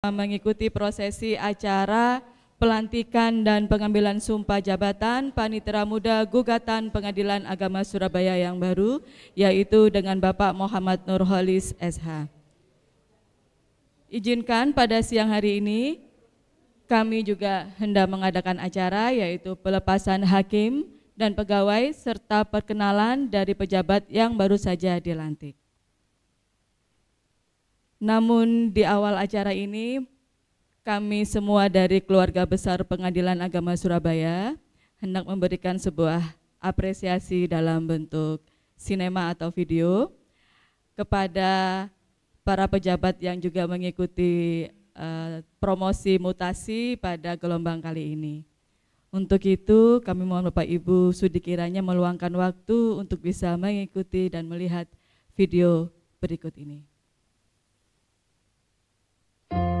Eh, mengikuti prosesi acara pelantikan dan pengambilan sumpah jabatan Panitera Muda Gugatan Pengadilan Agama Surabaya yang baru, yaitu dengan Bapak Muhammad Nurholis SH. Izinkan pada siang hari ini, kami juga hendak mengadakan acara yaitu pelepasan hakim dan pegawai serta perkenalan dari pejabat yang baru saja dilantik. Namun di awal acara ini kami semua dari keluarga besar Pengadilan Agama Surabaya hendak memberikan sebuah apresiasi dalam bentuk sinema atau video kepada para pejabat yang juga mengikuti uh, promosi mutasi pada gelombang kali ini. Untuk itu kami mohon Bapak Ibu sudi kiranya meluangkan waktu untuk bisa mengikuti dan melihat video berikut ini. Bye.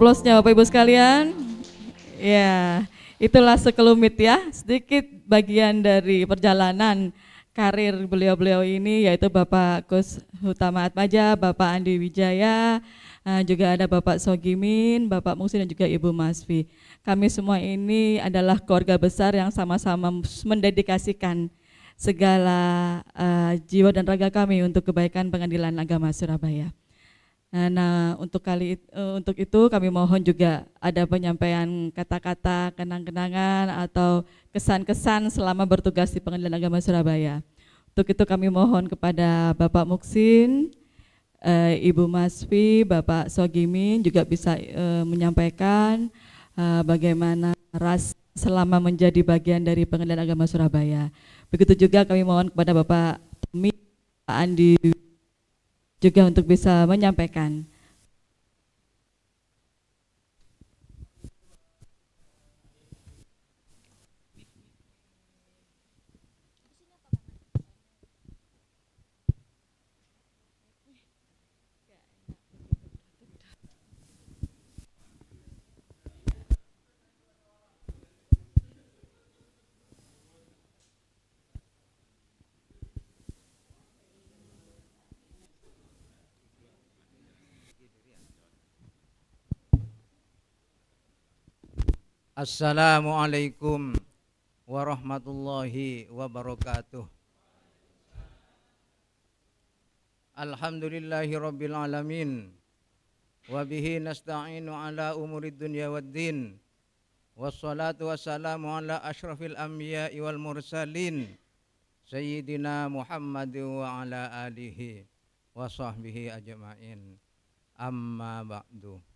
aplausnya Bapak Ibu sekalian. Ya, itulah sekelumit ya, sedikit bagian dari perjalanan karir beliau-beliau ini yaitu Bapak Kus Hutama Atmaja, Bapak Andi Wijaya, eh, juga ada Bapak Sogimin, Bapak Musi dan juga Ibu Masfi. Kami semua ini adalah keluarga besar yang sama-sama mendedikasikan segala uh, jiwa dan raga kami untuk kebaikan pengadilan agama Surabaya. Nah, nah untuk kali uh, untuk itu kami mohon juga ada penyampaian kata-kata kenang-kenangan atau kesan-kesan selama bertugas di Pengadilan Agama Surabaya. Untuk itu kami mohon kepada Bapak Muksin, eh, Ibu Masfi, Bapak Sogimin juga bisa menyampaikan bagaimana ras selama menjadi bagian dari Pengadilan Agama Surabaya. Begitu juga kami mohon kepada Bapak Tommy, Pak Andi juga untuk bisa menyampaikan Assalamualaikum warahmatullahi wabarakatuh. Alhamdulillahi rabbil alamin. Wa nasta'inu ala umuri dunya waddin. Wassalatu wassalamu ala ashrafil anbiya'i wal mursalin. Sayyidina Muhammad wa ala alihi wa sahbihi ajma'in. Amma ba'du.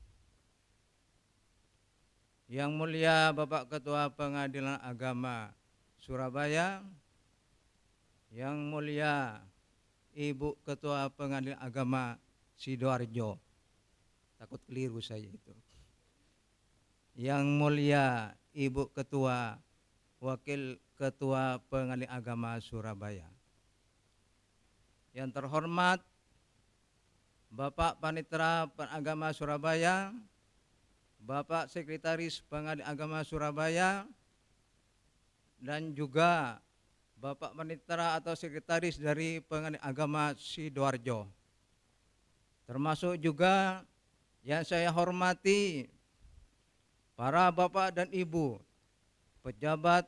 Yang mulia Bapak Ketua Pengadilan Agama Surabaya, Yang mulia Ibu Ketua Pengadilan Agama Sidoarjo. Takut keliru saya itu. Yang mulia Ibu Ketua Wakil Ketua Pengadilan Agama Surabaya. Yang terhormat Bapak Panitra Agama Surabaya, Bapak Sekretaris Pengadilan Agama Surabaya dan juga Bapak Menitra atau Sekretaris dari Pengadilan Agama Sidoarjo. Termasuk juga yang saya hormati para Bapak dan Ibu pejabat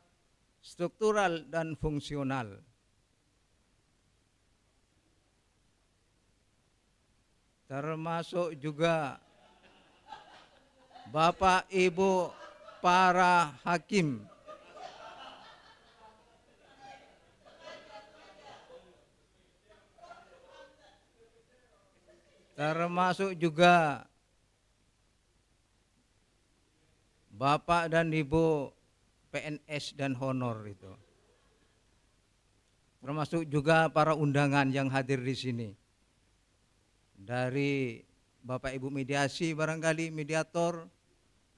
struktural dan fungsional. termasuk juga Bapak Ibu para hakim. Termasuk juga Bapak dan Ibu PNS dan honor itu. Termasuk juga para undangan yang hadir di sini. Dari Bapak Ibu mediasi barangkali mediator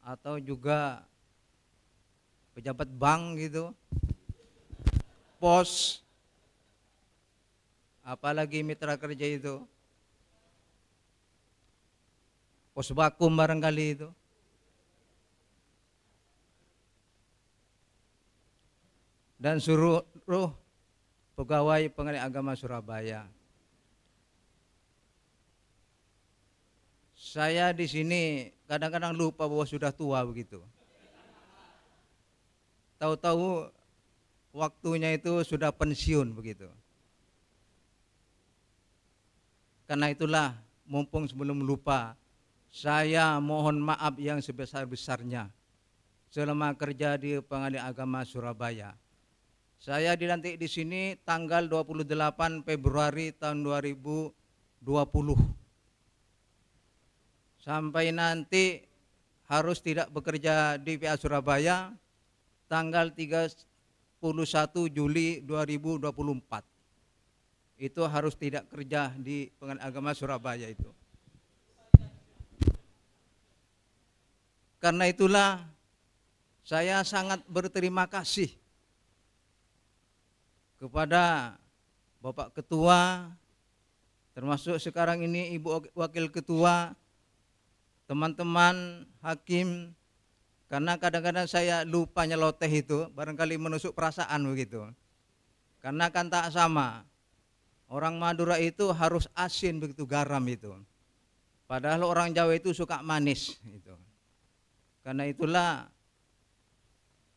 atau juga pejabat bank gitu, pos, apalagi mitra kerja itu, pos vakum barangkali itu. Dan suruh pegawai pengadilan agama Surabaya. Saya di sini kadang-kadang lupa bahwa sudah tua begitu. Tahu-tahu waktunya itu sudah pensiun begitu. Karena itulah mumpung sebelum lupa, saya mohon maaf yang sebesar-besarnya selama kerja di pengadilan agama Surabaya. Saya dilantik di sini tanggal 28 Februari tahun 2020 sampai nanti harus tidak bekerja di PA Surabaya tanggal 31 Juli 2024. Itu harus tidak kerja di pengen Agama Surabaya itu. Karena itulah saya sangat berterima kasih kepada Bapak Ketua termasuk sekarang ini Ibu Wakil Ketua teman-teman hakim karena kadang-kadang saya lupa nyeloteh itu barangkali menusuk perasaan begitu karena kan tak sama orang Madura itu harus asin begitu garam itu padahal orang Jawa itu suka manis itu karena itulah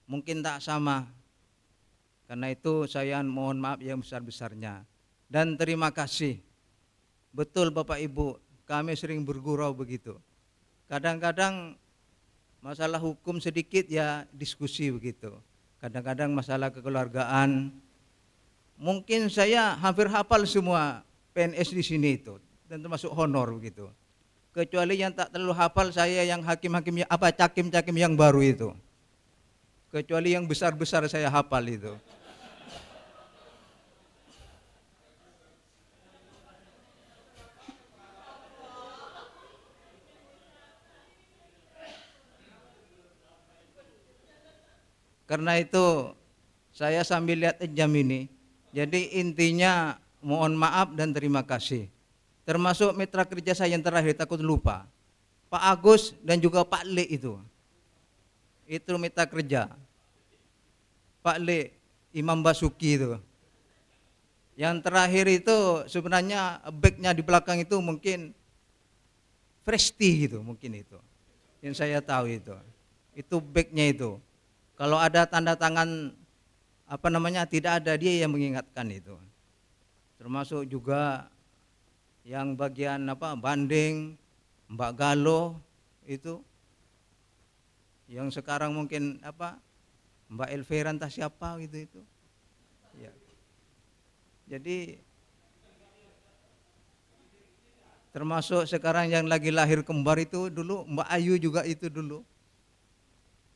mungkin tak sama karena itu saya mohon maaf yang besar-besarnya dan terima kasih betul Bapak Ibu kami sering bergurau begitu kadang-kadang masalah hukum sedikit ya diskusi begitu. Kadang-kadang masalah kekeluargaan. Mungkin saya hampir hafal semua PNS di sini itu, dan termasuk honor begitu. Kecuali yang tak terlalu hafal saya yang hakim-hakim apa cakim-cakim yang baru itu. Kecuali yang besar-besar saya hafal itu. Karena itu saya sambil lihat jam ini. Jadi intinya mohon maaf dan terima kasih. Termasuk mitra kerja saya yang terakhir takut lupa. Pak Agus dan juga Pak Le itu. Itu mitra kerja. Pak Le, Imam Basuki itu. Yang terakhir itu sebenarnya backnya di belakang itu mungkin Presti gitu mungkin itu. Yang saya tahu itu. Itu backnya itu. Kalau ada tanda tangan apa namanya tidak ada dia yang mengingatkan itu. Termasuk juga yang bagian apa banding Mbak Galo itu yang sekarang mungkin apa Mbak Elvira entah siapa gitu itu. Ya. Jadi termasuk sekarang yang lagi lahir kembar itu dulu Mbak Ayu juga itu dulu.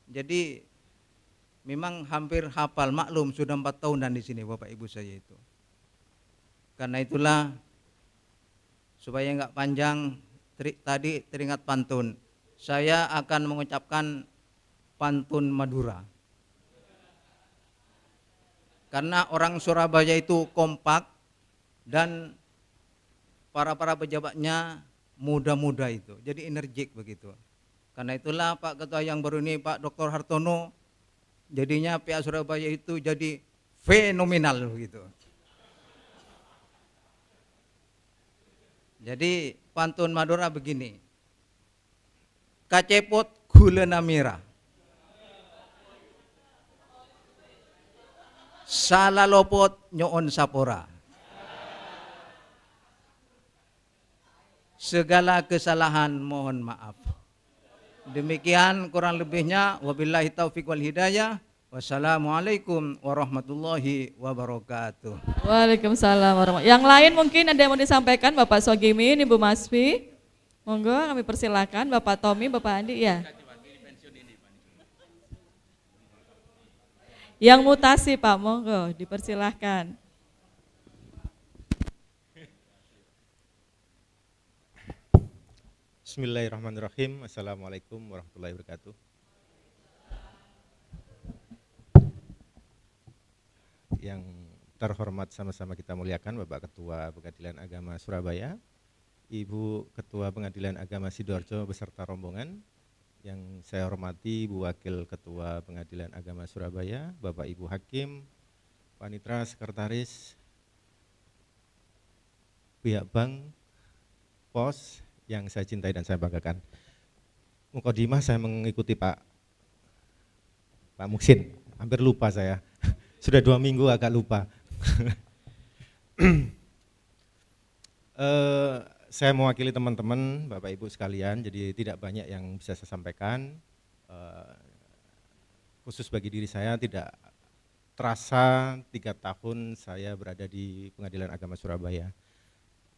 Jadi memang hampir hafal maklum sudah empat tahun dan di sini bapak ibu saya itu karena itulah supaya nggak panjang teri, tadi teringat pantun saya akan mengucapkan pantun Madura karena orang Surabaya itu kompak dan para-para pejabatnya muda-muda itu jadi energik begitu karena itulah Pak Ketua yang baru ini Pak Dr. Hartono Jadinya PA Surabaya itu jadi fenomenal gitu. Jadi pantun Madura begini. Kacepot gulena salah lopot nyoon sapora. Segala kesalahan mohon maaf. Demikian kurang lebihnya wabillahi taufik wal hidayah. Wassalamualaikum warahmatullahi wabarakatuh. Waalaikumsalam warahmatullahi. Yang lain mungkin ada yang mau disampaikan Bapak Sogimin, Ibu Masfi. Monggo kami persilakan Bapak Tommy, Bapak Andi ya. Yang mutasi Pak, monggo dipersilahkan. Bismillahirrahmanirrahim. Assalamualaikum warahmatullahi wabarakatuh. Yang terhormat sama-sama kita muliakan Bapak Ketua Pengadilan Agama Surabaya, Ibu Ketua Pengadilan Agama Sidoarjo beserta rombongan, yang saya hormati Bu Wakil Ketua Pengadilan Agama Surabaya, Bapak Ibu Hakim, Panitra Sekretaris, pihak bank, pos, yang saya cintai dan saya banggakan. Mukodima saya mengikuti Pak Pak Muksin, hampir lupa saya. Sudah dua minggu agak lupa. uh, saya mewakili teman-teman, Bapak Ibu sekalian, jadi tidak banyak yang bisa saya sampaikan. Uh, khusus bagi diri saya tidak terasa tiga tahun saya berada di Pengadilan Agama Surabaya.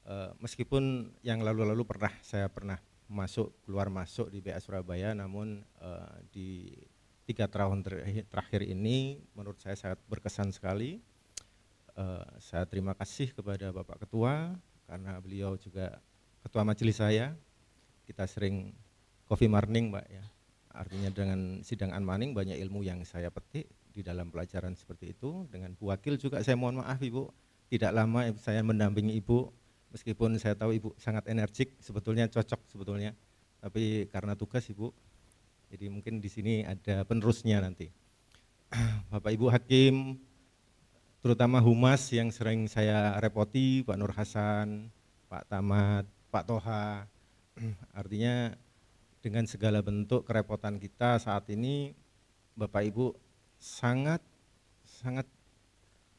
Eh, meskipun yang lalu-lalu pernah saya pernah masuk keluar masuk di BA Surabaya, namun uh, di tiga tahun terakhir ini menurut saya sangat berkesan sekali. Uh, saya terima kasih kepada Bapak Ketua karena beliau juga ketua majelis saya. Kita sering coffee morning, Mbak ya. Artinya dengan sidang anmaning banyak ilmu yang saya petik di dalam pelajaran seperti itu. Dengan Bu Wakil juga saya mohon maaf Ibu, tidak lama saya mendampingi Ibu meskipun saya tahu ibu sangat energik sebetulnya cocok sebetulnya tapi karena tugas ibu jadi mungkin di sini ada penerusnya nanti bapak ibu hakim terutama humas yang sering saya repoti pak Nur Hasan pak Tamat pak Toha artinya dengan segala bentuk kerepotan kita saat ini bapak ibu sangat sangat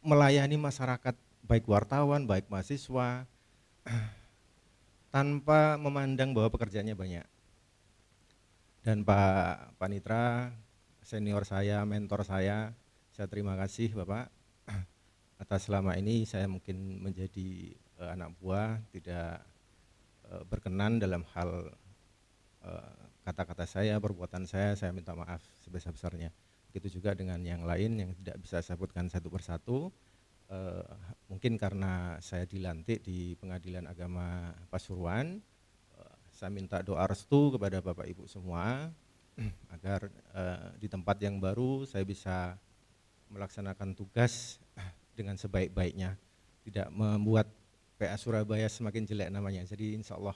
melayani masyarakat baik wartawan baik mahasiswa tanpa memandang bahwa pekerjaannya banyak. Dan Pak Panitra, senior saya, mentor saya, saya terima kasih Bapak atas selama ini saya mungkin menjadi uh, anak buah tidak uh, berkenan dalam hal e, kata-kata uh, saya, perbuatan saya, saya minta maaf sebesar-besarnya. Begitu juga dengan yang lain yang tidak bisa saya sebutkan satu persatu eh, mungkin karena saya dilantik di Pengadilan Agama Pasuruan, eh, saya minta doa restu kepada Bapak Ibu semua agar eh, di tempat yang baru saya bisa melaksanakan tugas dengan sebaik-baiknya, tidak membuat PA Surabaya semakin jelek namanya. Jadi insya Allah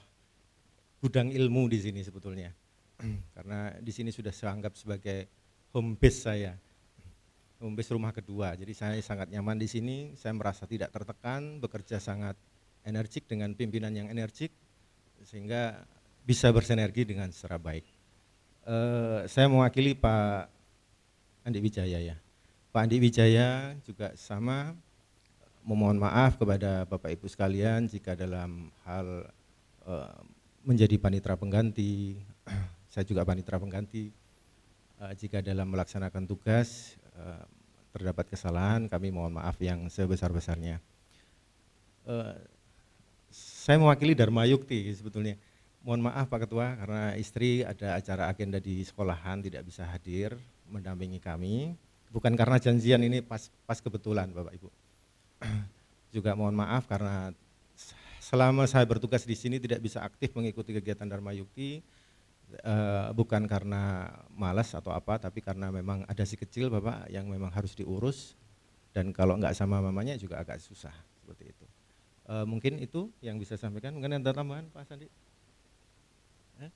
gudang ilmu di sini sebetulnya, karena di sini sudah saya anggap sebagai home base saya. Um, base rumah kedua. Jadi saya sangat nyaman di sini, saya merasa tidak tertekan, bekerja sangat energik dengan pimpinan yang energik sehingga bisa bersinergi dengan secara baik. Uh, saya mewakili Pak Andi Wijaya ya. Pak Andi Wijaya juga sama memohon maaf kepada Bapak Ibu sekalian jika dalam hal uh, menjadi panitra pengganti, saya juga panitra pengganti, uh, jika dalam melaksanakan tugas terdapat kesalahan kami mohon maaf yang sebesar-besarnya. Uh, saya mewakili Dharma Yukti sebetulnya. Mohon maaf Pak Ketua karena istri ada acara agenda di sekolahan tidak bisa hadir mendampingi kami. Bukan karena janjian ini pas pas kebetulan Bapak Ibu. Juga mohon maaf karena selama saya bertugas di sini tidak bisa aktif mengikuti kegiatan Dharma Yukti uh, bukan karena malas atau apa, tapi karena memang ada si kecil Bapak yang memang harus diurus dan kalau nggak sama mamanya juga agak susah seperti itu. Uh, mungkin itu yang bisa sampaikan. Mungkin ada tambahan Pak Sandi? Eh?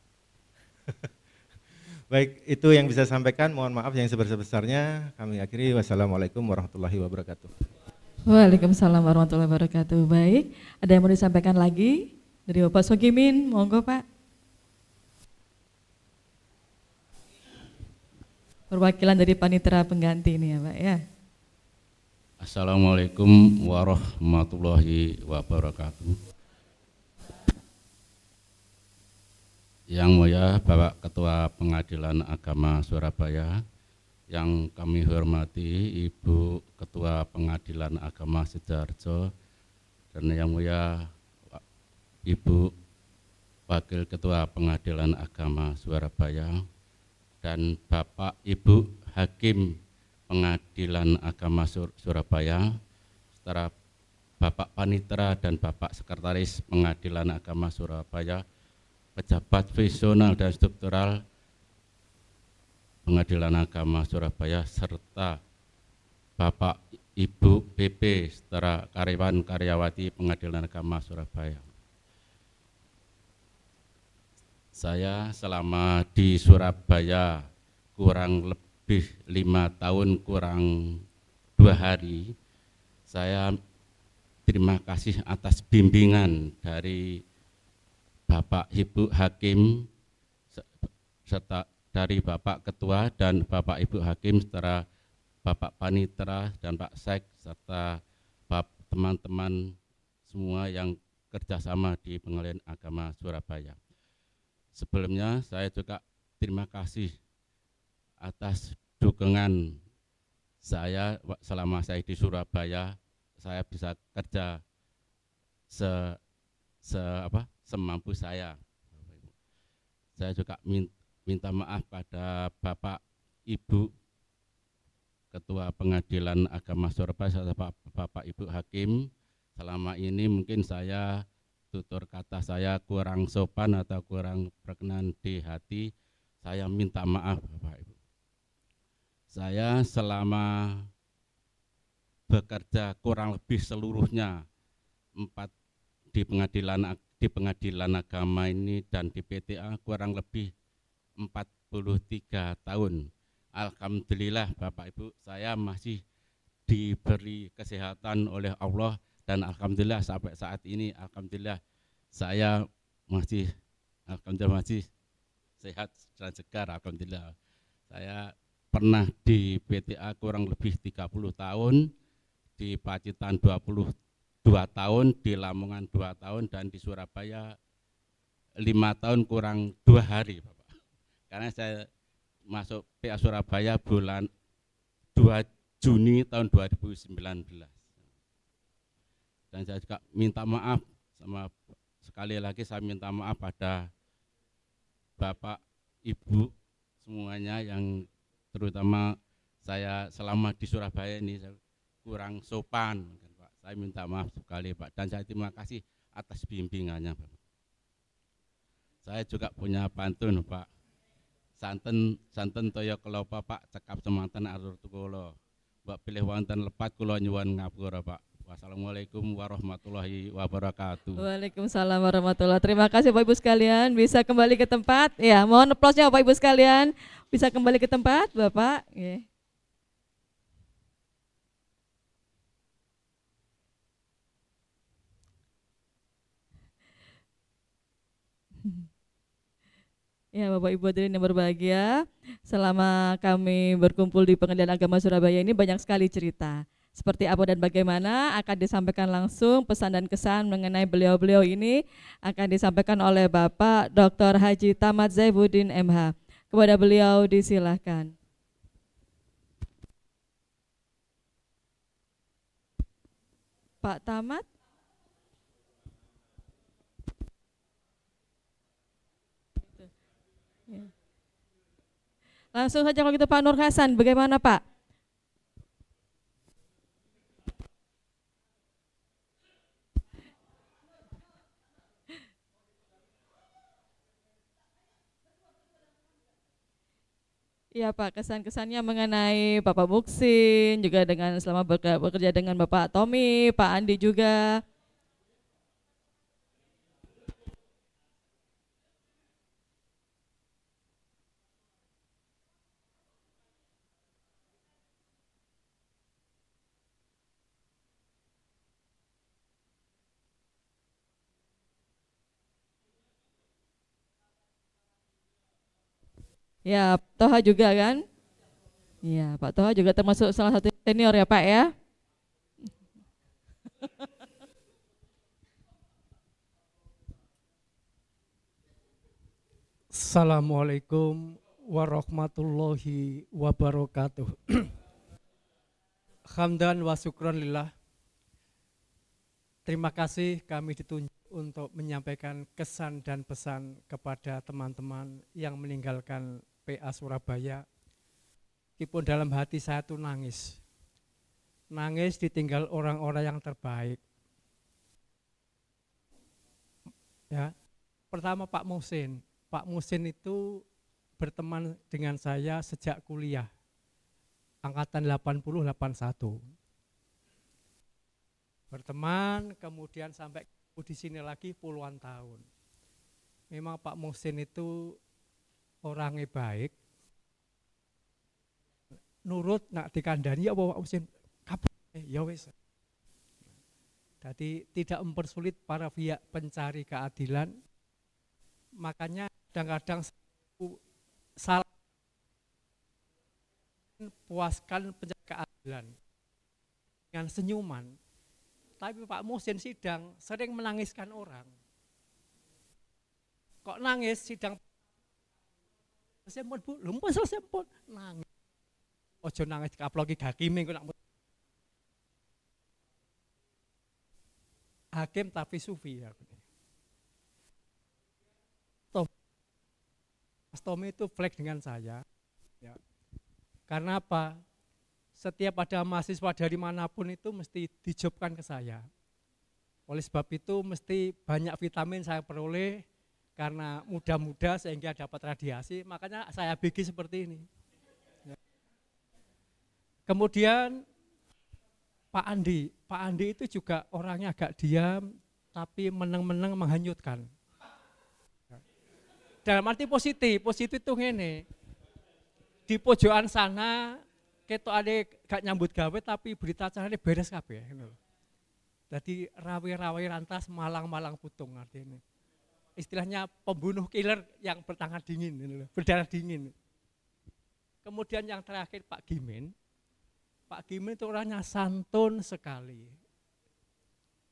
Baik, itu yang bisa sampaikan. Mohon maaf yang sebesar-besarnya. Kami akhiri. Wassalamualaikum warahmatullahi wabarakatuh. Waalaikumsalam warahmatullahi wabarakatuh. Baik, ada yang mau disampaikan lagi dari Bapak Sogimin? Monggo Pak. perwakilan dari panitera pengganti ini ya Pak ya. Assalamualaikum warahmatullahi wabarakatuh. Yang mulia Bapak Ketua Pengadilan Agama Surabaya, yang kami hormati Ibu Ketua Pengadilan Agama Sidoarjo dan yang mulia Ibu Wakil Ketua Pengadilan Agama Surabaya, dan Bapak Ibu Hakim Pengadilan Agama Sur Surabaya, setara Bapak Panitra dan Bapak Sekretaris Pengadilan Agama Surabaya, pejabat visional dan struktural Pengadilan Agama Surabaya, serta Bapak Ibu PP, setara karyawan karyawati Pengadilan Agama Surabaya. Saya selama di Surabaya kurang lebih lima tahun kurang dua hari, saya terima kasih atas bimbingan dari Bapak Ibu Hakim serta dari Bapak Ketua dan Bapak Ibu Hakim serta Bapak Panitra dan Pak Sek serta teman-teman semua yang kerjasama di pengalian agama Surabaya. Sebelumnya saya juga terima kasih atas dukungan saya selama saya di Surabaya saya bisa kerja se, se apa semampu saya. Saya juga minta maaf pada Bapak Ibu Ketua Pengadilan Agama Surabaya serta Bapak Ibu Hakim. Selama ini mungkin saya tutur kata saya kurang sopan atau kurang berkenan di hati, saya minta maaf Bapak Ibu. Saya selama bekerja kurang lebih seluruhnya empat di pengadilan di pengadilan agama ini dan di PTA kurang lebih 43 tahun. Alhamdulillah Bapak Ibu saya masih diberi kesehatan oleh Allah dan alhamdulillah sampai saat ini alhamdulillah saya masih alhamdulillah masih sehat dan segar alhamdulillah saya pernah di PTA kurang lebih 30 tahun di Pacitan 22 tahun di Lamongan 2 tahun dan di Surabaya 5 tahun kurang dua hari Bapak karena saya masuk PA Surabaya bulan 2 Juni tahun 2019 dan saya juga minta maaf sama sekali lagi saya minta maaf pada Bapak, Ibu semuanya yang terutama saya selama di Surabaya ini kurang sopan Pak. Saya minta maaf sekali Pak dan saya terima kasih atas bimbingannya Pak. Saya juga punya pantun Pak. Santen santen toyo kelopak Pak cekap semantan arur tukulo. Mbak pilih wonten lepat kulo nyuwun ngapura Pak. Wassalamualaikum warahmatullahi wabarakatuh. Waalaikumsalam warahmatullahi. Terima kasih Bapak Ibu sekalian bisa kembali ke tempat. Ya, mohon aplausnya Bapak Ibu sekalian bisa kembali ke tempat, Bapak. Ya. Ya Bapak Ibu hadirin yang berbahagia, selama kami berkumpul di Pengadilan Agama Surabaya ini banyak sekali cerita seperti apa dan bagaimana akan disampaikan langsung pesan dan kesan mengenai beliau-beliau ini akan disampaikan oleh Bapak Dr. Haji Tamat Zaibuddin MH. Kepada beliau disilahkan. Pak Tamat Langsung saja kalau gitu Pak Nur Hasan, bagaimana Pak? Iya Pak, kesan-kesannya mengenai Bapak Muksin, juga dengan selama bekerja dengan Bapak Tommy, Pak Andi juga. Ya, Toha juga kan? ya Pak Toha juga termasuk salah satu senior ya Pak ya? Assalamualaikum warahmatullahi wabarakatuh. Hamdan wa syukran lillah Terima kasih kami ditunjuk untuk menyampaikan kesan dan pesan kepada teman-teman yang meninggalkan PA Surabaya. Kipun dalam hati saya itu nangis. Nangis ditinggal orang-orang yang terbaik. Ya. Pertama Pak Musin. Pak Musin itu berteman dengan saya sejak kuliah. Angkatan 80 berteman, kemudian sampai di sini lagi puluhan tahun. Memang Pak Musin itu orangnya baik. Nurut nak dikandani ya Pak Mohsin, eh, ya wes Jadi tidak mempersulit para pihak pencari keadilan. Makanya kadang-kadang salah puaskan pencari keadilan dengan senyuman tapi Pak Muhsin sidang sering menangiskan orang. Kok nangis sidang selesai pun bu, lumpuh selesai pun nangis. Ojo nangis kaplogi kaki minggu nak hakim tapi sufi ya. Tom, Mas Tommy itu flag dengan saya. Ya. Karena apa? setiap ada mahasiswa dari manapun itu mesti dijobkan ke saya. Oleh sebab itu mesti banyak vitamin saya peroleh karena muda-muda sehingga dapat radiasi, makanya saya bikin seperti ini. Kemudian Pak Andi, Pak Andi itu juga orangnya agak diam tapi meneng-meneng menghanyutkan. Dalam arti positif, positif itu ini, Di pojokan sana ketok adik kak nyambut gawe tapi berita acara ini beres kabeh gitu. Jadi rawi-rawi rantas malang-malang putung artinya. Istilahnya pembunuh killer yang bertangan dingin, gitu, berdarah dingin. Kemudian yang terakhir Pak Gimin. Pak Gimin itu orangnya santun sekali.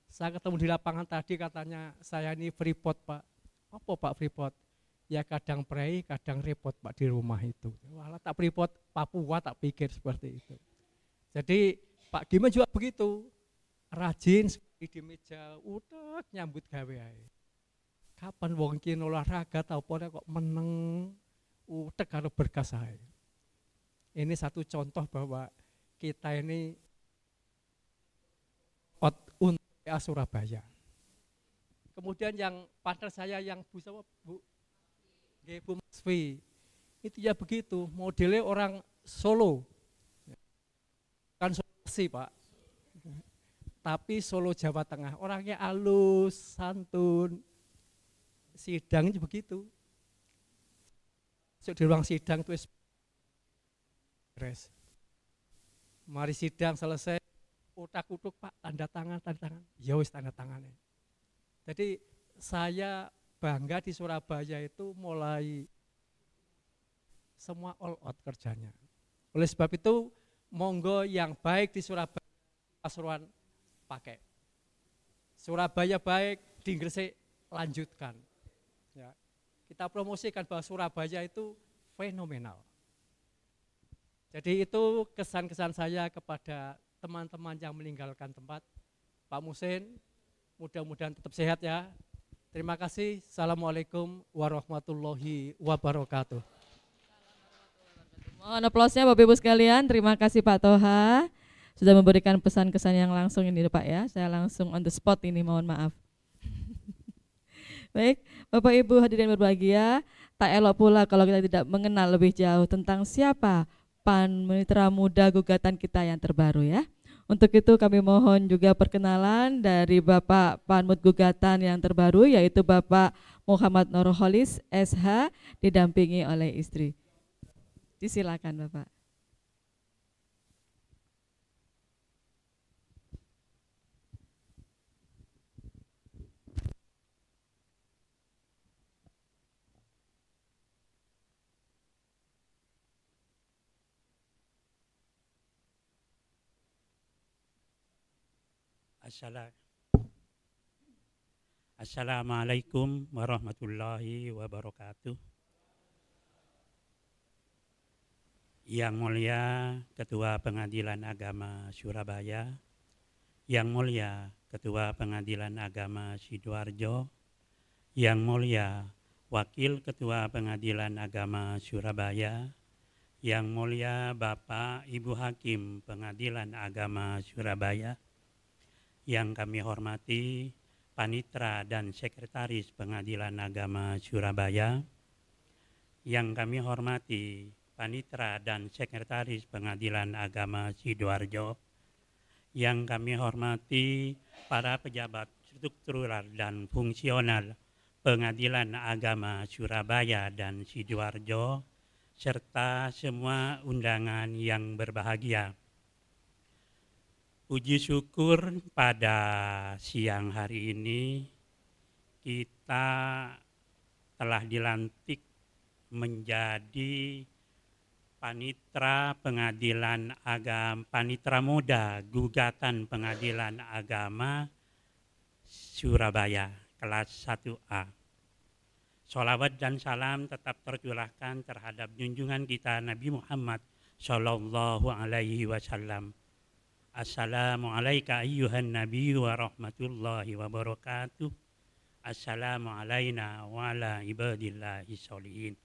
Saya ketemu di lapangan tadi katanya saya ini freeport Pak. Apa Pak freeport? ya kadang prei, kadang repot Pak di rumah itu. Walah tak repot Papua tak pikir seperti itu. Jadi Pak Gima juga begitu, rajin seperti di meja, udah nyambut gawe Kapan wong olahraga tau pokoknya kok meneng, udah kalau berkas ae. Ini satu contoh bahwa kita ini ot untuk Surabaya. Kemudian yang partner saya yang Bu, Bu Nggih Mas V. Itu ya begitu, modelnya orang Solo. Bukan Sulawesi, Pak. Tapi Solo Jawa Tengah, orangnya alus, santun. Sidangnya begitu. Di ruang sidang itu Mari sidang selesai, otak utuk Pak, tanda tangan, tanda tangan. Ya wis tanda tangannya. Jadi saya bangga di Surabaya itu mulai semua all out kerjanya. Oleh sebab itu, monggo yang baik di Surabaya, Pasuruan pakai. Surabaya baik, di Gresik lanjutkan. Ya. Kita promosikan bahwa Surabaya itu fenomenal. Jadi itu kesan-kesan saya kepada teman-teman yang meninggalkan tempat. Pak Musin, mudah-mudahan tetap sehat ya, Terima kasih. Assalamualaikum warahmatullahi wabarakatuh. Mohon aplausnya Bapak Ibu sekalian. Terima kasih Pak Toha sudah memberikan pesan kesan yang langsung ini Pak ya. Saya langsung on the spot ini mohon maaf. Baik, Bapak Ibu hadirin berbahagia, tak elok pula kalau kita tidak mengenal lebih jauh tentang siapa Pan Mitra Muda Gugatan kita yang terbaru ya. Untuk itu kami mohon juga perkenalan dari Bapak Panmut Gugatan yang terbaru yaitu Bapak Muhammad Nurholis SH didampingi oleh istri. Disilakan Bapak. Assalamualaikum warahmatullahi wabarakatuh. Yang mulia Ketua Pengadilan Agama Surabaya, Yang mulia Ketua Pengadilan Agama Sidoarjo, Yang mulia Wakil Ketua Pengadilan Agama Surabaya, yang Mulia Bapak Ibu Hakim Pengadilan Agama Surabaya, yang kami hormati Panitra dan Sekretaris Pengadilan Agama Surabaya, yang kami hormati Panitra dan Sekretaris Pengadilan Agama Sidoarjo, yang kami hormati para pejabat struktural dan fungsional Pengadilan Agama Surabaya dan Sidoarjo, serta semua undangan yang berbahagia. Puji syukur pada siang hari ini kita telah dilantik menjadi panitra pengadilan agama panitra muda gugatan pengadilan agama Surabaya kelas 1A. Salawat dan salam tetap tercurahkan terhadap junjungan kita Nabi Muhammad Shallallahu Alaihi Wasallam Assalamualaikum ayyuhan nabi wa rahmatullahi wa barakatuh. Assalamu alaina wa ala ibadillahi sholihin.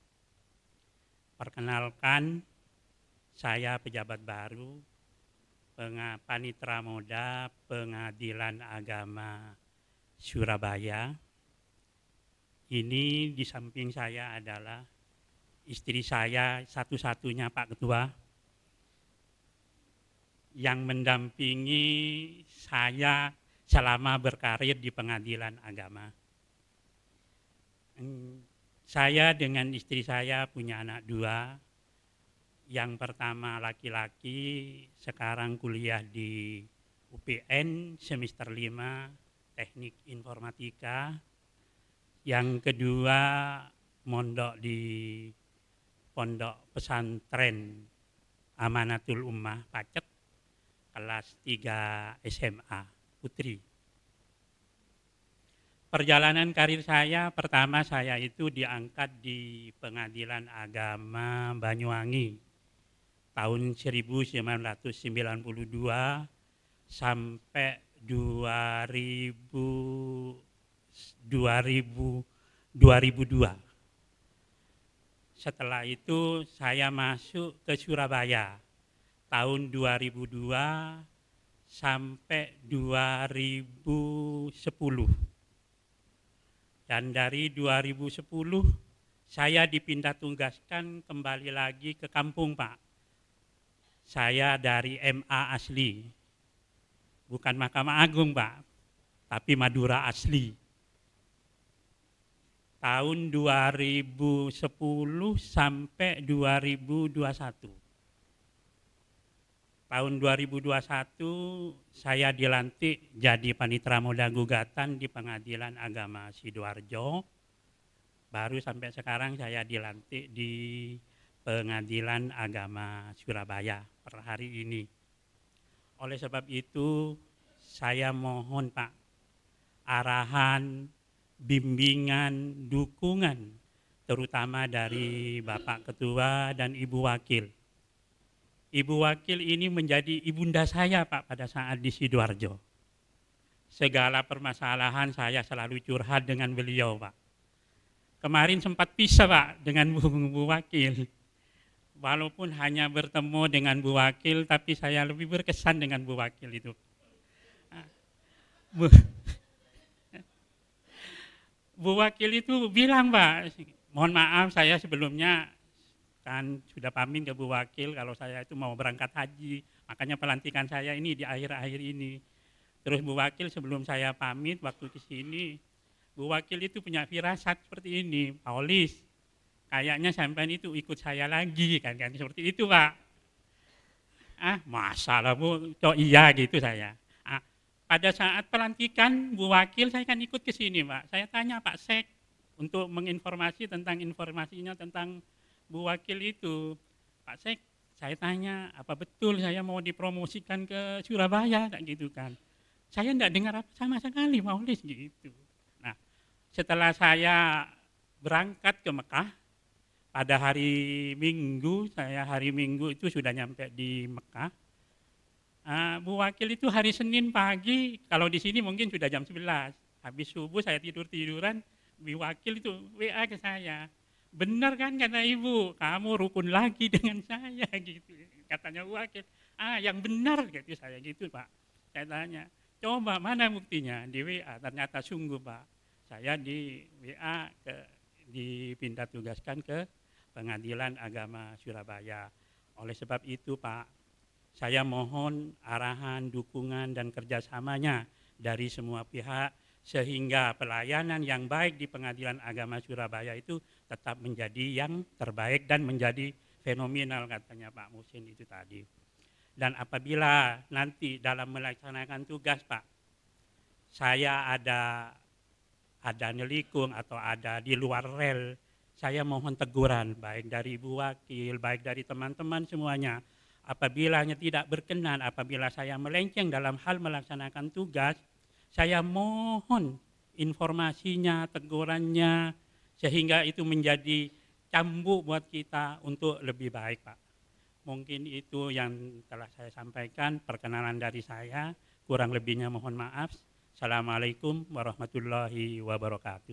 Perkenalkan saya pejabat baru Panitra Moda Pengadilan Agama Surabaya. Ini di samping saya adalah istri saya satu-satunya Pak Ketua yang mendampingi saya selama berkarir di pengadilan agama. Saya dengan istri saya punya anak dua. Yang pertama laki-laki sekarang kuliah di UPN semester lima teknik informatika. Yang kedua mondok di pondok pesantren Amanatul Ummah Pacet kelas 3 SMA putri. Perjalanan karir saya pertama saya itu diangkat di Pengadilan Agama Banyuwangi tahun 1992 sampai 2000 2000 2002. Setelah itu saya masuk ke Surabaya tahun 2002 sampai 2010. Dan dari 2010 saya dipindah tugaskan kembali lagi ke kampung Pak. Saya dari MA asli, bukan Mahkamah Agung Pak, tapi Madura asli. Tahun 2010 sampai 2021 tahun 2021 saya dilantik jadi panitra moda gugatan di Pengadilan Agama Sidoarjo. Baru sampai sekarang saya dilantik di Pengadilan Agama Surabaya per hari ini. Oleh sebab itu saya mohon Pak arahan, bimbingan, dukungan terutama dari Bapak Ketua dan Ibu Wakil Ibu Wakil ini menjadi ibunda saya Pak pada saat di Sidoarjo. Segala permasalahan saya selalu curhat dengan beliau Pak. Kemarin sempat pisah Pak dengan Bu, Bu Wakil. Walaupun hanya bertemu dengan Bu Wakil, tapi saya lebih berkesan dengan Bu Wakil itu. Bu, Bu Wakil itu bilang Pak, mohon maaf saya sebelumnya kan sudah pamit ke Bu Wakil kalau saya itu mau berangkat haji. Makanya pelantikan saya ini di akhir-akhir ini. Terus Bu Wakil sebelum saya pamit waktu ke sini, Bu Wakil itu punya firasat seperti ini, Paulis. Kayaknya sampean itu ikut saya lagi kan kan seperti itu, Pak. Ah, masalah Bu, cok iya gitu saya. Ah, pada saat pelantikan Bu Wakil saya kan ikut ke sini, Pak. Saya tanya Pak Sek untuk menginformasi tentang informasinya tentang Bu Wakil itu, Pak Sek, saya tanya apa betul saya mau dipromosikan ke Surabaya, tak gitu kan. Saya tidak dengar apa sama sekali Maulis gitu. Nah, setelah saya berangkat ke Mekah, pada hari Minggu, saya hari Minggu itu sudah nyampe di Mekah. Uh, Bu Wakil itu hari Senin pagi, kalau di sini mungkin sudah jam 11. Habis subuh saya tidur-tiduran, Bu Wakil itu WA ke saya. Benar kan kata ibu, kamu rukun lagi dengan saya gitu. Katanya wakil, ah yang benar gitu saya gitu pak. Saya tanya, coba mana buktinya di WA? Ternyata sungguh pak, saya di WA ke, dipindah tugaskan ke pengadilan agama Surabaya. Oleh sebab itu pak, saya mohon arahan, dukungan, dan kerjasamanya dari semua pihak sehingga pelayanan yang baik di pengadilan agama Surabaya itu tetap menjadi yang terbaik dan menjadi fenomenal katanya Pak Musin itu tadi. Dan apabila nanti dalam melaksanakan tugas Pak, saya ada ada nelikung atau ada di luar rel, saya mohon teguran baik dari Ibu Wakil, baik dari teman-teman semuanya. Apabila hanya tidak berkenan, apabila saya melenceng dalam hal melaksanakan tugas, saya mohon informasinya, tegurannya, sehingga itu menjadi cambuk buat kita untuk lebih baik Pak. Mungkin itu yang telah saya sampaikan, perkenalan dari saya, kurang lebihnya mohon maaf. Assalamualaikum warahmatullahi wabarakatuh.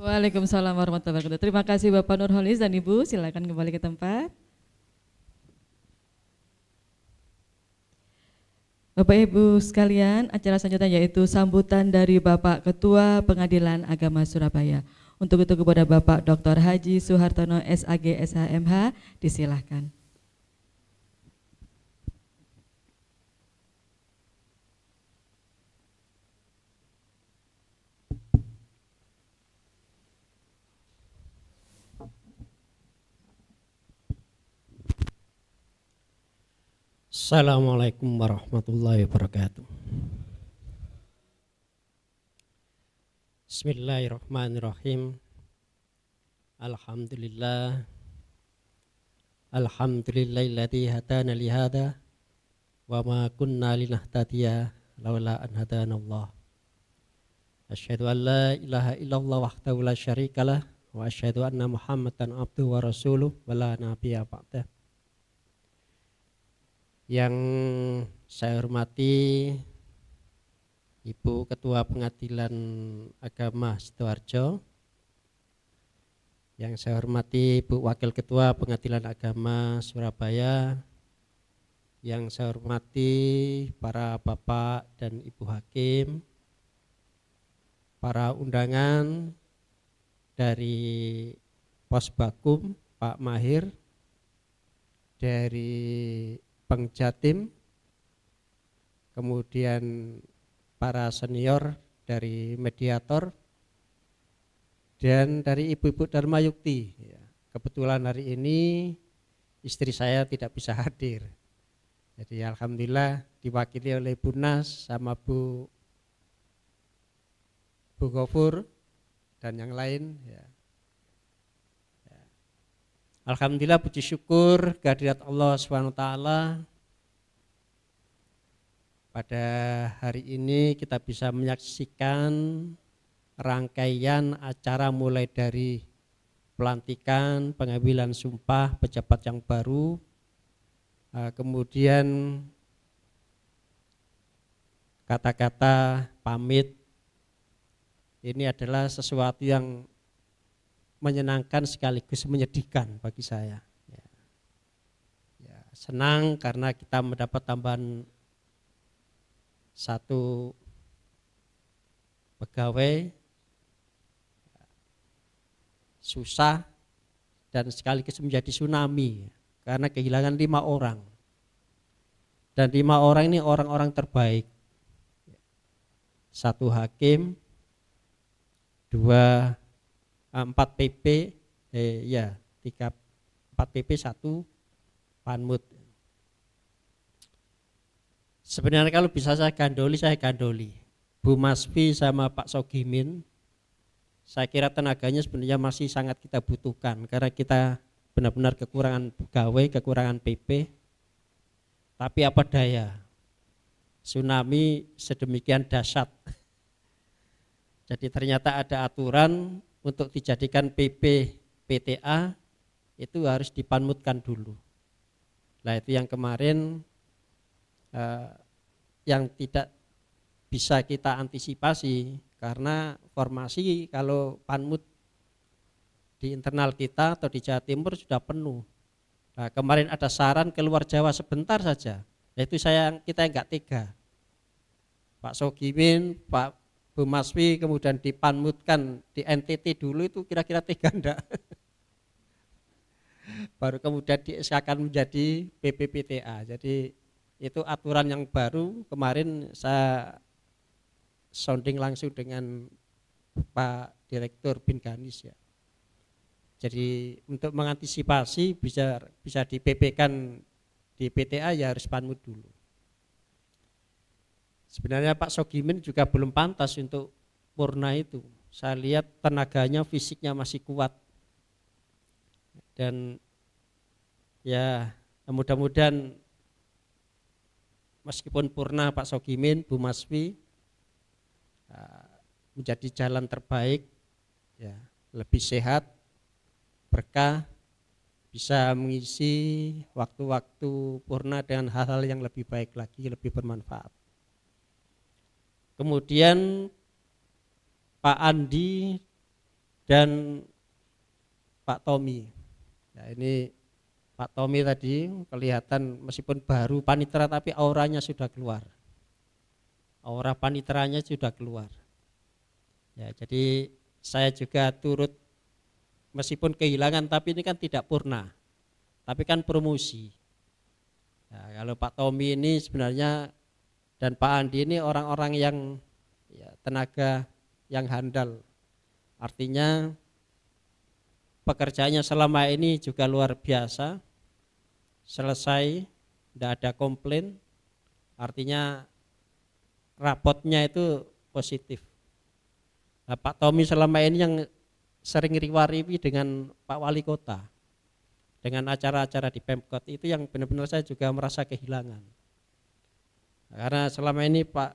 Waalaikumsalam warahmatullahi wabarakatuh. Terima kasih Bapak Nurholis dan Ibu, silakan kembali ke tempat. Bapak Ibu sekalian, acara selanjutnya yaitu sambutan dari Bapak Ketua Pengadilan Agama Surabaya. Untuk itu kepada Bapak Dr. Haji Suhartono SAG SHMH disilahkan. Assalamualaikum warahmatullahi wabarakatuh. Bismillahirrahmanirrahim. Alhamdulillah. Alhamdulillahilladzi hadana li hada wa ma kunna linahtadiya laula an hadana Asyhadu an la ilaha illallah wahdahu la syarikalah wa asyhadu anna Muhammadan abduhu wa rasuluh wa la nabiyya ba'dah. Yang saya hormati Ibu Ketua Pengadilan Agama Sidoarjo, yang saya hormati Ibu Wakil Ketua Pengadilan Agama Surabaya, yang saya hormati para Bapak dan Ibu Hakim, para undangan dari Pos Bakum, Pak Mahir, dari Pengjatim, kemudian para senior dari mediator dan dari ibu-ibu Dharma Yukti. Ya, kebetulan hari ini istri saya tidak bisa hadir. Jadi alhamdulillah diwakili oleh Bu Nas sama Bu Bu Gofur dan yang lain ya. ya. Alhamdulillah puji syukur kehadirat Allah swt. Pada hari ini kita bisa menyaksikan rangkaian acara mulai dari pelantikan, pengambilan sumpah pejabat yang baru, eh, kemudian kata-kata pamit. Ini adalah sesuatu yang menyenangkan sekaligus menyedihkan bagi saya. Ya. Ya, senang karena kita mendapat tambahan satu pegawai susah dan sekaligus menjadi tsunami karena kehilangan lima orang. Dan lima orang ini orang-orang terbaik. Satu hakim, dua, eh, empat PP, eh, ya tiga, empat PP, satu panmut Sebenarnya kalau bisa saya gandoli, saya gandoli. Bu Masfi sama Pak Sogimin, saya kira tenaganya sebenarnya masih sangat kita butuhkan karena kita benar-benar kekurangan pegawai, kekurangan PP. Tapi apa daya, tsunami sedemikian dahsyat. Jadi ternyata ada aturan untuk dijadikan PP PTA itu harus dipanmutkan dulu. Nah itu yang kemarin eh, yang tidak bisa kita antisipasi karena formasi kalau panmut di internal kita atau di Jawa Timur sudah penuh. Nah, kemarin ada saran keluar Jawa sebentar saja. yaitu saya kita enggak tega. Pak Sogimin, Pak Bumaswi kemudian dipanmutkan di NTT kan, dulu itu kira-kira tega enggak? Baru kemudian di menjadi PPPTA. Jadi itu aturan yang baru kemarin saya sounding langsung dengan Pak Direktur Bin Ganis ya. Jadi untuk mengantisipasi bisa bisa di PP kan di PTA ya harus panmu dulu. Sebenarnya Pak Sogimin juga belum pantas untuk purna itu. Saya lihat tenaganya, fisiknya masih kuat. Dan ya mudah-mudahan meskipun purna Pak Sokimin, Bu Maswi ya, menjadi jalan terbaik, ya lebih sehat, berkah, bisa mengisi waktu-waktu purna dengan hal-hal yang lebih baik lagi, lebih bermanfaat. Kemudian Pak Andi dan Pak Tommy. Ya, ini Pak Tommy tadi kelihatan meskipun baru panitera tapi auranya sudah keluar. Aura paniteranya sudah keluar. Ya, jadi saya juga turut meskipun kehilangan tapi ini kan tidak purna. Tapi kan promosi. Ya, kalau Pak Tommy ini sebenarnya dan Pak Andi ini orang-orang yang ya, tenaga yang handal. Artinya pekerjaannya selama ini juga luar biasa, selesai, tidak ada komplain, artinya rapotnya itu positif. Nah, Pak Tommy selama ini yang sering riwariwi dengan Pak Wali Kota, dengan acara-acara di Pemkot itu yang benar-benar saya juga merasa kehilangan. karena selama ini Pak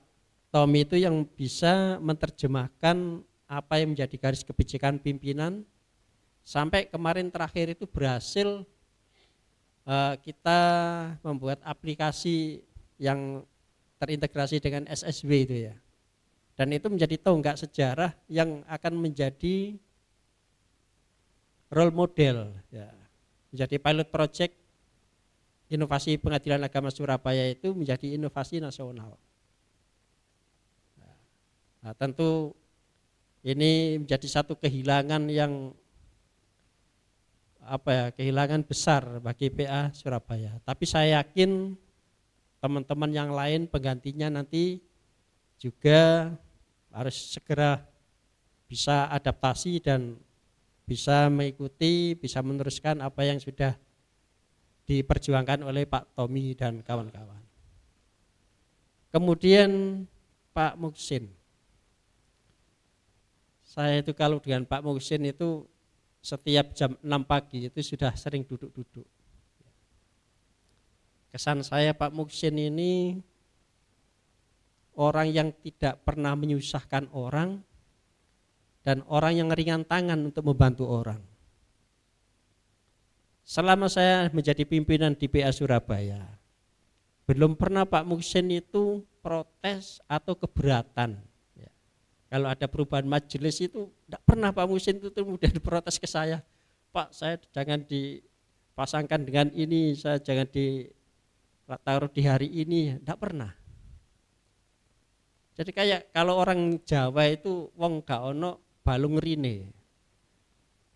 Tommy itu yang bisa menerjemahkan apa yang menjadi garis kebijakan pimpinan Sampai kemarin terakhir itu berhasil uh, kita membuat aplikasi yang terintegrasi dengan SSB itu ya. Dan itu menjadi tonggak sejarah yang akan menjadi role model ya. Menjadi pilot project inovasi pengadilan agama Surabaya itu menjadi inovasi nasional. Nah, tentu ini menjadi satu kehilangan yang apa ya kehilangan besar bagi PA Surabaya. Tapi saya yakin teman-teman yang lain penggantinya nanti juga harus segera bisa adaptasi dan bisa mengikuti, bisa meneruskan apa yang sudah diperjuangkan oleh Pak Tommy dan kawan-kawan. Kemudian Pak Muksin. Saya itu kalau dengan Pak Muksin itu setiap jam 6 pagi itu sudah sering duduk-duduk. Kesan saya Pak Muksin ini orang yang tidak pernah menyusahkan orang dan orang yang ringan tangan untuk membantu orang. Selama saya menjadi pimpinan di PA Surabaya, belum pernah Pak Muksin itu protes atau keberatan kalau ada perubahan majelis itu tidak pernah Pak Musin itu kemudian diprotes ke saya. Pak saya jangan dipasangkan dengan ini, saya jangan ditaruh di hari ini, tidak pernah. Jadi kayak kalau orang Jawa itu wong gak ono balung rine.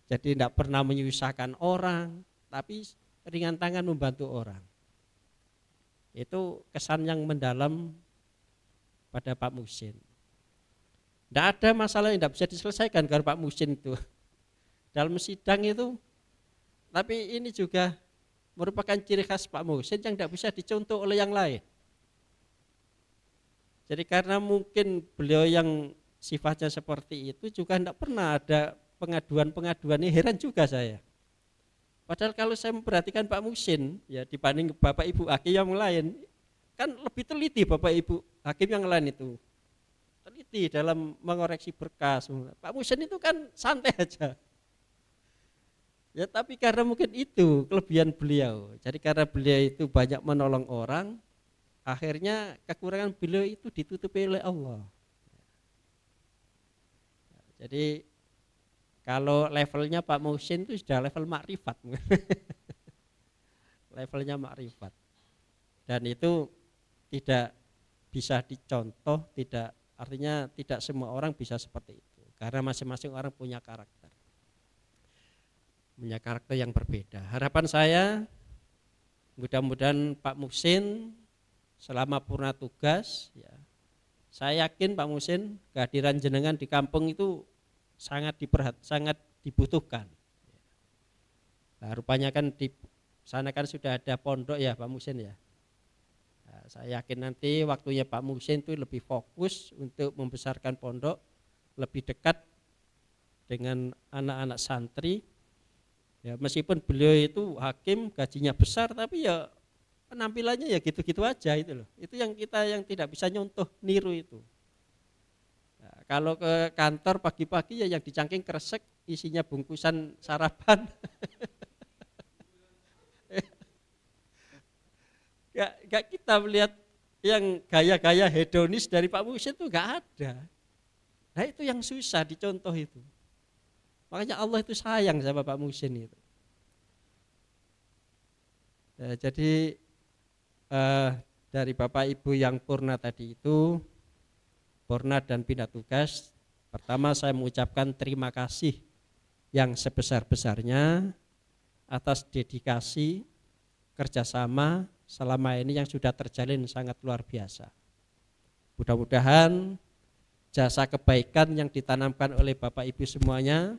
Jadi tidak pernah menyusahkan orang, tapi ringan tangan membantu orang. Itu kesan yang mendalam pada Pak Musin. Tidak ada masalah yang tidak bisa diselesaikan karena Pak Musin itu. Dalam sidang itu, tapi ini juga merupakan ciri khas Pak Musin yang tidak bisa dicontoh oleh yang lain. Jadi karena mungkin beliau yang sifatnya seperti itu juga tidak pernah ada pengaduan-pengaduan ini heran juga saya. Padahal kalau saya memperhatikan Pak Musin ya dibanding Bapak Ibu Hakim yang lain kan lebih teliti Bapak Ibu Hakim yang lain itu teliti dalam mengoreksi berkas. Pak Musen itu kan santai aja. Ya tapi karena mungkin itu kelebihan beliau. Jadi karena beliau itu banyak menolong orang, akhirnya kekurangan beliau itu ditutupi oleh Allah. Jadi kalau levelnya Pak Musin itu sudah level makrifat. levelnya makrifat. Dan itu tidak bisa dicontoh, tidak Artinya tidak semua orang bisa seperti itu karena masing-masing orang punya karakter. Punya karakter yang berbeda. Harapan saya mudah-mudahan Pak Muksin selama purna tugas ya. Saya yakin Pak Muksin kehadiran jenengan di kampung itu sangat diperhat sangat dibutuhkan. Nah, rupanya kan di sana kan sudah ada pondok ya Pak Muksin ya saya yakin nanti waktunya Pak Muhsin itu lebih fokus untuk membesarkan pondok lebih dekat dengan anak-anak santri. Ya, meskipun beliau itu hakim gajinya besar tapi ya penampilannya ya gitu-gitu aja itu loh. Itu yang kita yang tidak bisa nyontoh niru itu. Ya, kalau ke kantor pagi-pagi ya yang dicangking kresek isinya bungkusan sarapan. gak, gak kita melihat yang gaya-gaya hedonis dari Pak Muhsin itu gak ada. Nah itu yang susah dicontoh itu. Makanya Allah itu sayang sama Pak Musin itu. Ya, jadi eh, dari Bapak Ibu yang purna tadi itu, purna dan pindah tugas, pertama saya mengucapkan terima kasih yang sebesar-besarnya atas dedikasi, kerjasama, selama ini yang sudah terjalin sangat luar biasa. Mudah-mudahan jasa kebaikan yang ditanamkan oleh Bapak Ibu semuanya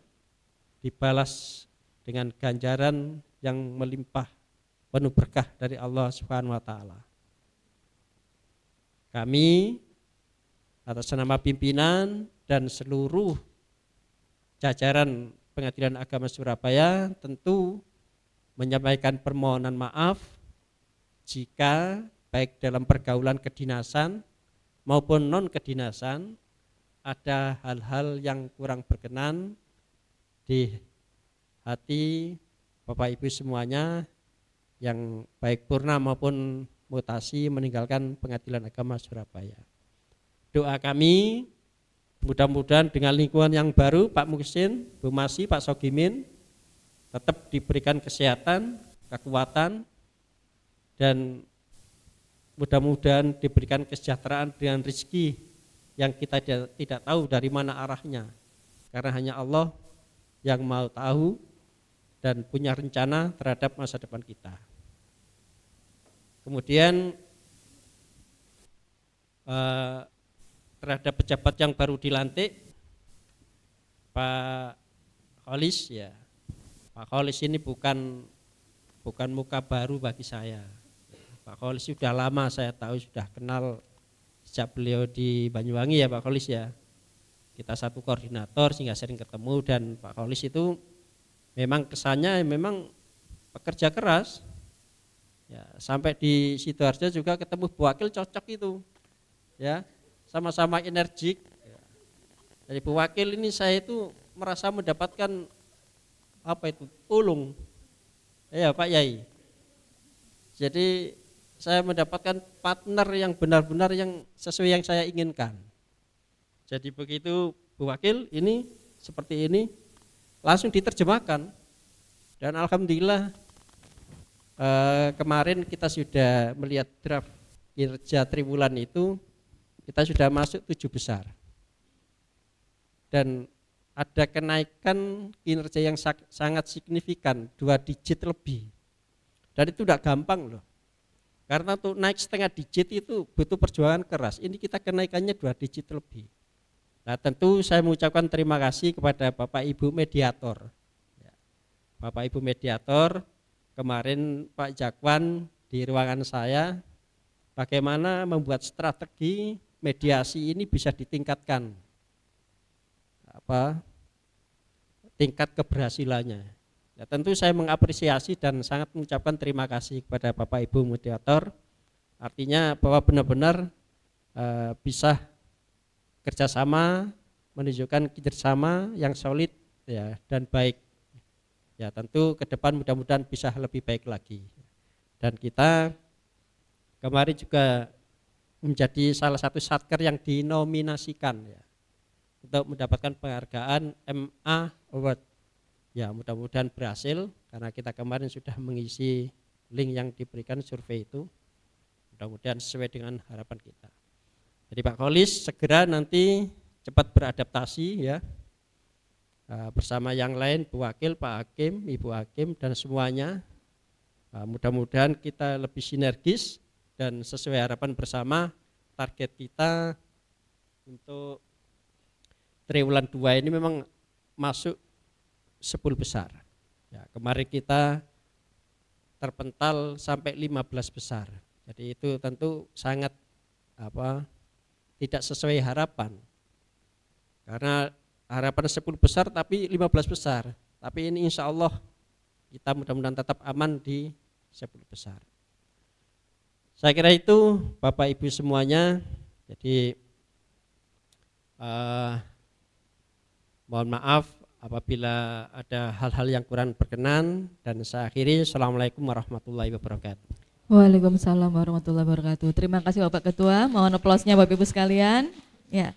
dibalas dengan ganjaran yang melimpah penuh berkah dari Allah Subhanahu wa taala. Kami atas nama pimpinan dan seluruh jajaran Pengadilan Agama Surabaya tentu menyampaikan permohonan maaf jika baik dalam pergaulan kedinasan maupun non kedinasan ada hal-hal yang kurang berkenan di hati Bapak Ibu semuanya yang baik purna maupun mutasi meninggalkan pengadilan agama Surabaya. Doa kami mudah-mudahan dengan lingkungan yang baru Pak Muksin, Bu Masih, Pak Sogimin tetap diberikan kesehatan, kekuatan, dan mudah-mudahan diberikan kesejahteraan dengan rezeki yang kita tidak tahu dari mana arahnya karena hanya Allah yang mau tahu dan punya rencana terhadap masa depan kita. Kemudian eh, terhadap pejabat yang baru dilantik, Pak Kholis ya, Pak Kholis ini bukan bukan muka baru bagi saya. Pak Kolis sudah lama saya tahu sudah kenal sejak beliau di Banyuwangi ya Pak Kolis ya kita satu koordinator sehingga sering ketemu dan Pak Kolis itu memang kesannya memang pekerja keras ya sampai di sidoarjo juga ketemu wakil cocok itu ya sama-sama energik dari dari wakil ini saya itu merasa mendapatkan apa itu tulung ya Pak Yai jadi saya mendapatkan partner yang benar-benar yang sesuai yang saya inginkan. Jadi begitu Bu Wakil ini seperti ini langsung diterjemahkan dan alhamdulillah eh, kemarin kita sudah melihat draft kinerja triwulan itu kita sudah masuk tujuh besar dan ada kenaikan kinerja yang sangat signifikan dua digit lebih dan itu tidak gampang loh karena untuk naik setengah digit itu butuh perjuangan keras. Ini kita kenaikannya dua digit lebih. Nah tentu saya mengucapkan terima kasih kepada Bapak Ibu Mediator. Ya. Bapak Ibu Mediator, kemarin Pak Jakwan di ruangan saya, bagaimana membuat strategi mediasi ini bisa ditingkatkan. Apa? Tingkat keberhasilannya. Ya, tentu saya mengapresiasi dan sangat mengucapkan terima kasih kepada Bapak Ibu mediator. Artinya bahwa benar-benar e, bisa kerjasama, menunjukkan kerjasama yang solid ya dan baik. Ya tentu ke depan mudah-mudahan bisa lebih baik lagi. Dan kita kemarin juga menjadi salah satu satker yang dinominasikan ya untuk mendapatkan penghargaan MA Award Ya mudah-mudahan berhasil karena kita kemarin sudah mengisi link yang diberikan survei itu. Mudah-mudahan sesuai dengan harapan kita. Jadi Pak Kolis segera nanti cepat beradaptasi ya eh, bersama yang lain Bu Wakil, Pak Hakim, Ibu Hakim dan semuanya eh, mudah-mudahan kita lebih sinergis dan sesuai harapan bersama target kita untuk triwulan 2 ini memang masuk 10 besar. Ya, kemarin kita terpental sampai 15 besar. Jadi itu tentu sangat apa tidak sesuai harapan. Karena harapan 10 besar tapi 15 besar. Tapi ini insya Allah kita mudah-mudahan tetap aman di 10 besar. Saya kira itu Bapak Ibu semuanya. Jadi uh, mohon maaf apabila ada hal-hal yang kurang berkenan dan saya akhiri Assalamualaikum warahmatullahi wabarakatuh. Waalaikumsalam warahmatullahi wabarakatuh. Terima kasih Bapak Ketua. Mohon aplausnya Bapak Ibu sekalian. Ya.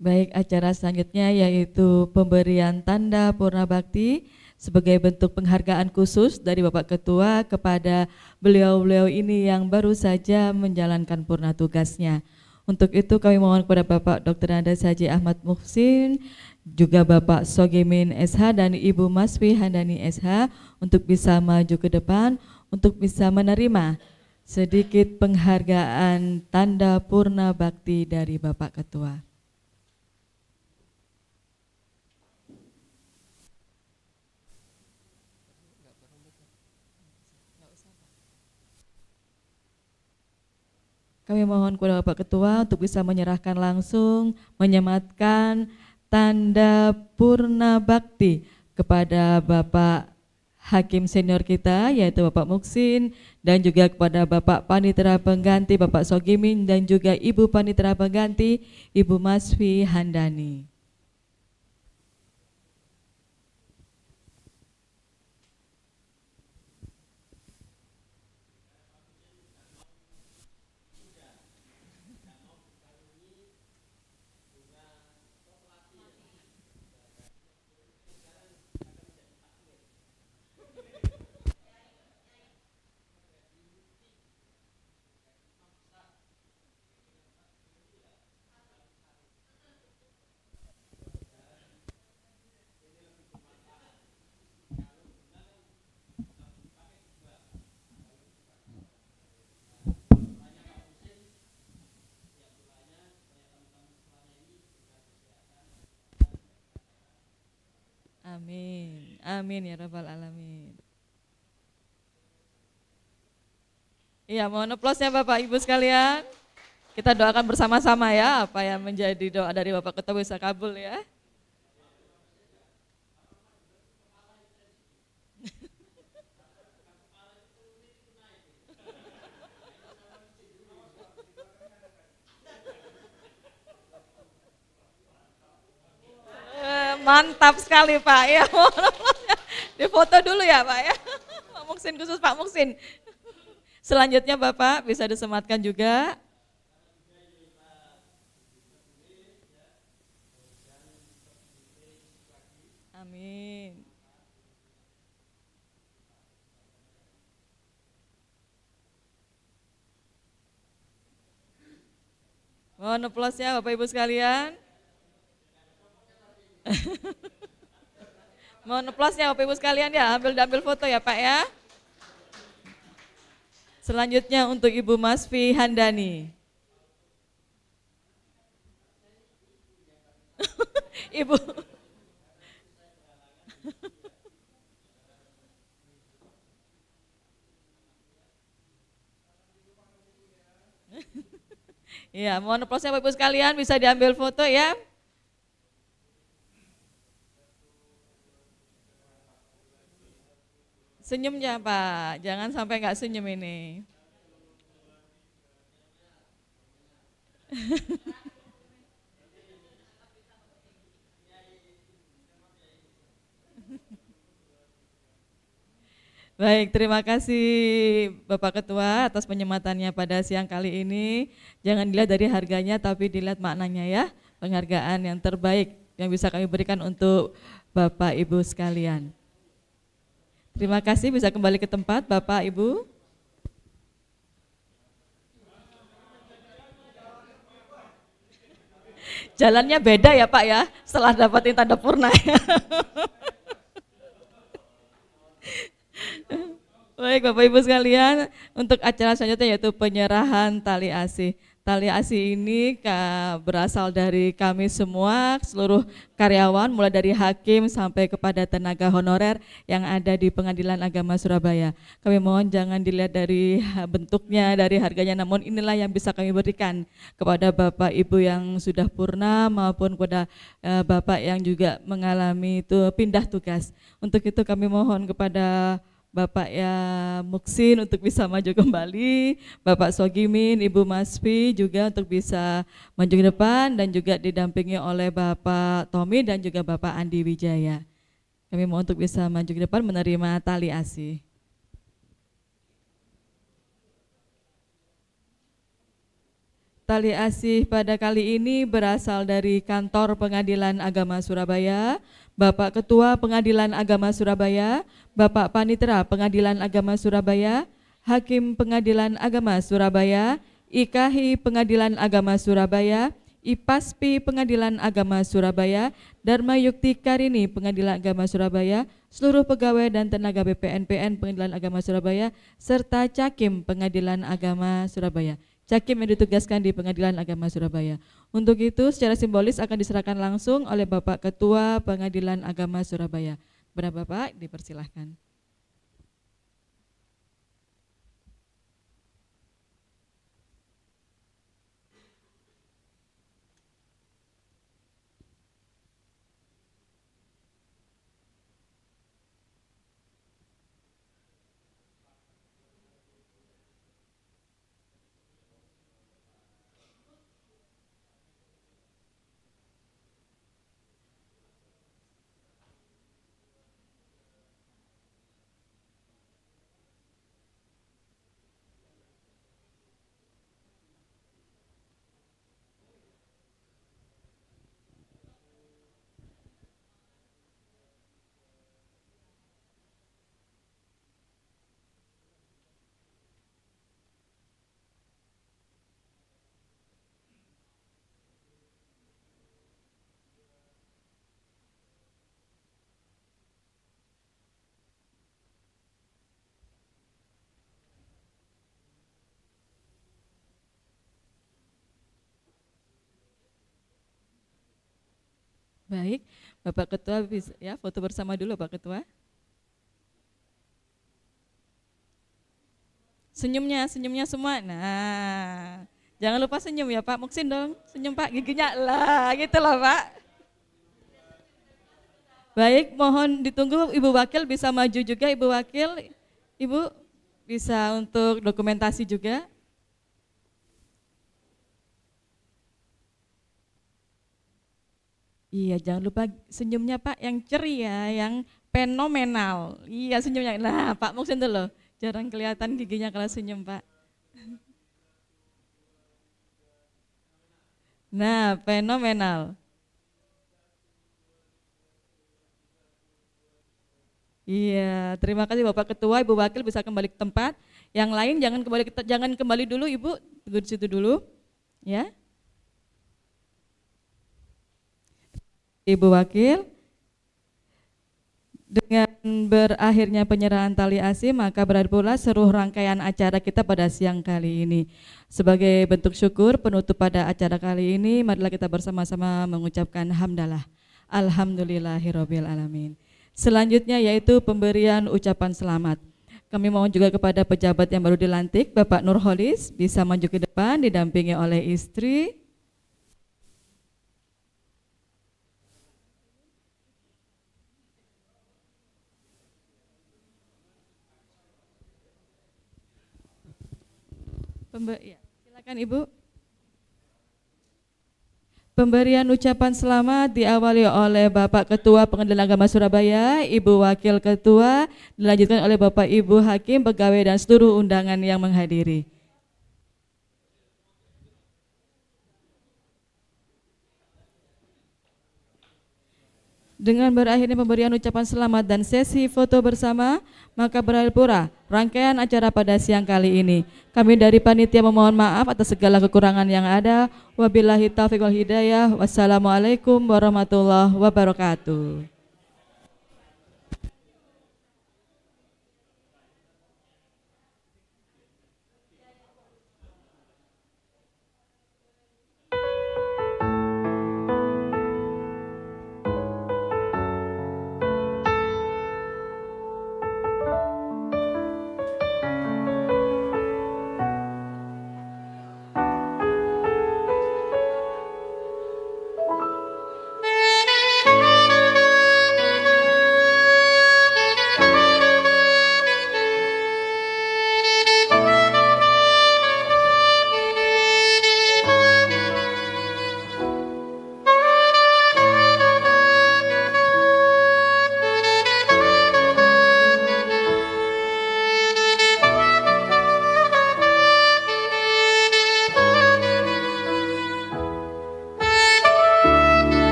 Baik, acara selanjutnya yaitu pemberian tanda purna bakti sebagai bentuk penghargaan khusus dari Bapak Ketua kepada beliau-beliau ini yang baru saja menjalankan purna tugasnya. Untuk itu kami mohon kepada Bapak Dr. Nanda Saji Ahmad Muhsin, juga Bapak Sogemin SH dan Ibu Maswi Handani SH untuk bisa maju ke depan, untuk bisa menerima sedikit penghargaan tanda purna bakti dari Bapak Ketua. Kami mohon kepada Bapak Ketua untuk bisa menyerahkan langsung, menyematkan tanda purna bakti kepada Bapak Hakim senior kita yaitu Bapak Muksin dan juga kepada Bapak Panitera Pengganti Bapak Sogimin dan juga Ibu Panitera Pengganti Ibu Masfi Handani. Amin. Amin ya Rabbal Alamin. Iya, mohon aplausnya Bapak Ibu sekalian. Kita doakan bersama-sama ya, apa yang menjadi doa dari Bapak Ketua bisa kabul ya. Mantap sekali Pak ya. di foto dulu ya Pak ya. Pak Muksin khusus Pak Muksin. Selanjutnya Bapak bisa disematkan juga. Amin. Mohon aplaus Bapak Ibu sekalian. neplos ya Bapak Ibu sekalian ya, ambil ambil foto ya Pak ya. Selanjutnya untuk Ibu Masfi Handani. Ibu. Iya, mohon aplausnya Bapak Ibu sekalian bisa diambil foto ya. Senyumnya Pak, jangan sampai nggak senyum ini. Baik, terima kasih Bapak Ketua atas penyematannya pada siang kali ini. Jangan dilihat dari harganya tapi dilihat maknanya ya. Penghargaan yang terbaik yang bisa kami berikan untuk Bapak Ibu sekalian. Terima kasih bisa kembali ke tempat Bapak Ibu. Jalannya beda ya Pak ya setelah dapatin tanda purna. Baik Bapak Ibu sekalian, untuk acara selanjutnya yaitu penyerahan tali asih. Tali ASI ini berasal dari kami semua, seluruh karyawan mulai dari hakim sampai kepada tenaga honorer yang ada di Pengadilan Agama Surabaya. Kami mohon jangan dilihat dari bentuknya, dari harganya, namun inilah yang bisa kami berikan kepada Bapak Ibu yang sudah purna maupun kepada e, Bapak yang juga mengalami itu pindah tugas. Untuk itu kami mohon kepada Bapak ya Muksin untuk bisa maju kembali, Bapak Sogimin, Ibu Masfi juga untuk bisa maju ke depan dan juga didampingi oleh Bapak Tommy dan juga Bapak Andi Wijaya. Kami mau untuk bisa maju ke depan menerima tali asih. Tali asih pada kali ini berasal dari Kantor Pengadilan Agama Surabaya Bapak Ketua Pengadilan Agama Surabaya, Bapak Panitra Pengadilan Agama Surabaya, Hakim Pengadilan Agama Surabaya, Ikahi Pengadilan Agama Surabaya, IPASPI Pengadilan Agama Surabaya, Dharma Yukti Karini Pengadilan Agama Surabaya, seluruh pegawai dan tenaga BPNPN Pengadilan Agama Surabaya, serta Cakim Pengadilan Agama Surabaya. Cakim yang ditugaskan di Pengadilan Agama Surabaya. Untuk itu secara simbolis akan diserahkan langsung oleh Bapak Ketua Pengadilan Agama Surabaya. Berapa Bapak, dipersilahkan. Baik, Bapak Ketua bisa ya foto bersama dulu Pak Ketua. Senyumnya, senyumnya semua. Nah, jangan lupa senyum ya Pak Muksin dong. Senyum Pak, giginya lah gitu loh Pak. Baik, mohon ditunggu Ibu Wakil bisa maju juga Ibu Wakil. Ibu bisa untuk dokumentasi juga. Iya, jangan lupa senyumnya Pak yang ceria, yang fenomenal. Iya, senyumnya. Nah, Pak Muksin tuh loh, jarang kelihatan giginya kalau senyum Pak. Nah, fenomenal. Iya, terima kasih Bapak Ketua, Ibu Wakil bisa kembali ke tempat. Yang lain jangan kembali jangan kembali dulu Ibu, duduk situ dulu. Ya. Ibu Wakil. Dengan berakhirnya penyerahan tali ASI, maka berakhir pula seluruh rangkaian acara kita pada siang kali ini. Sebagai bentuk syukur penutup pada acara kali ini, marilah kita bersama-sama mengucapkan hamdalah. alamin. Selanjutnya yaitu pemberian ucapan selamat. Kami mohon juga kepada pejabat yang baru dilantik, Bapak Nurholis, bisa maju ke depan didampingi oleh istri, Pembe ya. Silakan Ibu. Pemberian ucapan selamat diawali oleh Bapak Ketua Pengadilan Agama Surabaya, Ibu Wakil Ketua, dilanjutkan oleh Bapak Ibu Hakim, pegawai dan seluruh undangan yang menghadiri. Dengan berakhirnya pemberian ucapan selamat dan sesi foto bersama, maka berakhir pura rangkaian acara pada siang kali ini. Kami dari panitia memohon maaf atas segala kekurangan yang ada. Wabillahi taufiq wal hidayah. Wassalamualaikum warahmatullahi wabarakatuh.